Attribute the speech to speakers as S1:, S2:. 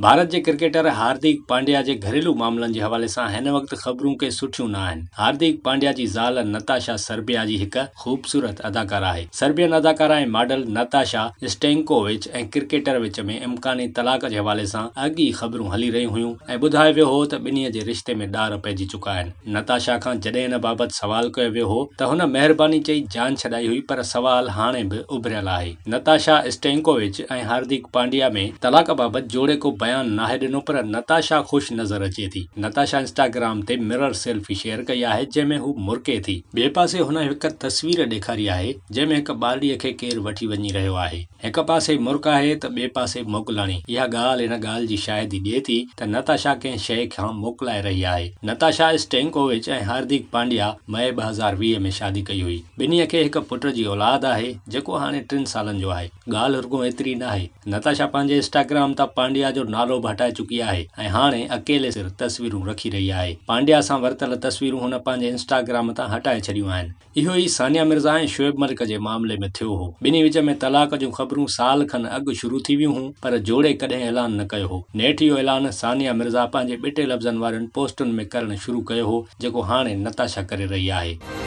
S1: भारत जे क्रिकेटर हार्दिक पांड्या जे घरेलू मामलनि जे हवाले सां हिन वक़्तु ख़बरूं के सुठियूं न आहिनि हार्दिक पांड्या जी ज़ाल नताशा सर्बिया जी हिकु ख़ूबसूरत अदाकार आहे सर्बियन अदाकारा ऐं मॉडल नताशा स्टेंकोविच ऐं क्रिकेटर विच में इम्कानी तलाक जे हवाले सां अॻी ख़बरूं हली रहियूं हुयूं ऐं ॿुधायो वियो हो त ॿिन्ही जे रिश्ते में ॾार पइजी चुका आहिनि नताशा खां जॾहिं हिन बाबति सवाल कयो वियो हो त हुन महिरबानी चई जान छॾाई हुई पर सवाल हाणे बि उभरियल आहे नताशा स्टेंकोविच ऐं हार्दिक पांड्या में तलाक बाबति जोड़े को न ॾिनो पर नताशा ख़ुशि नज़र अचे थी नताशा इंस्टाग्राम ते ॾेखारी आहे केरु वठी वञी रहियो आहे मोकिलाणी इहा ॻाल्हि हिन ॻाल्हि जी शायदि ॾिए थी त नताशा कंहिं शइ खां मोकिलाए रही आहे नताशा स्टेंकोविच ऐं हार्दिक पांड्या मई ॿ हज़ार वीह में शादी कई हुई ॿिन्हीअ खे हिकु पुट जी औलाद आहे जेको हाणे टिनि सालनि जो आहे ॻाल्हि एतिरी न आहे इंस्टाग्राम तां पांड्या जो इंस्टाग्राम नालो बि हटाए चुकी आहे ऐं हाणे अकेले सिर तस्वीरूं रखी रही आहे पांड्या सां वरितल तस्वीरूं हुन पंहिंजे इंस्टाग्राम तां हटाए छॾियूं आहिनि इहो ई सानिया मिर्ज़ा ऐं शुएब मलिक जे मामले में थियो हो ॿिन्ही विच में तलाक जूं ख़बरूं साल खनि अॻु शुरू थी वियूं हुयूं पर जोड़े कॾहिं ऐलान न कयो हो नेठि इहो ऐलान सानिया मिर्ज़ा पंहिंजे ॿिटे लफ़्ज़नि वारनि पोस्टुनि में करणु शुरू कयो हो जेको हाणे नताशा करे रही आहे